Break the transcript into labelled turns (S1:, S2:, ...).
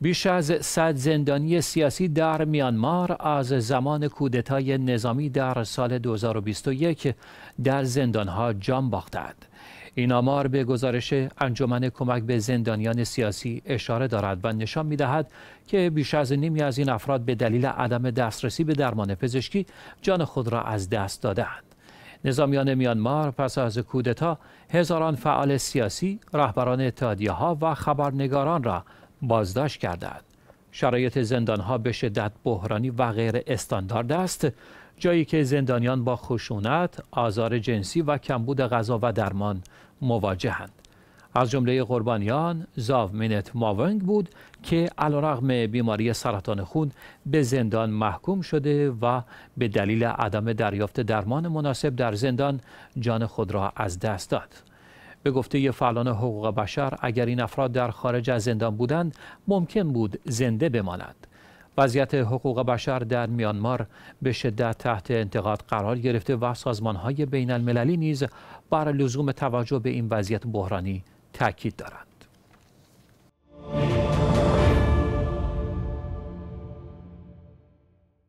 S1: بیش از صد زندانی سیاسی در میانمار از زمان کودتای نظامی در سال 2021 در زندانها جان باختند. این آمار به گزارش انجمن کمک به زندانیان سیاسی اشاره دارد و نشان می دهد که بیش از نیمی از این افراد به دلیل عدم دسترسی به درمان پزشکی جان خود را از دست دادند. نظامیان میانمار پس از کودتا هزاران فعال سیاسی، رهبران اتحادیه ها و خبرنگاران را بازداشت کردند. شرایط زندان ها به شدت بحرانی و غیر استاندارد است جایی که زندانیان با خشونت، آزار جنسی و کمبود غذا و درمان مواجهند. از جمله قربانیان مینت ماونگ بود که علیرغم بیماری سرطان خون به زندان محکوم شده و به دلیل عدم دریافت درمان مناسب در زندان جان خود را از دست داد. به گفته فعالان حقوق بشر اگر این افراد در خارج از زندان بودند ممکن بود زنده بمانند وضعیت حقوق بشر در میانمار به شدت تحت انتقاد قرار گرفته و سازمان های بین المللی نیز بر لزوم توجه به این وضعیت بحرانی تاکید دارند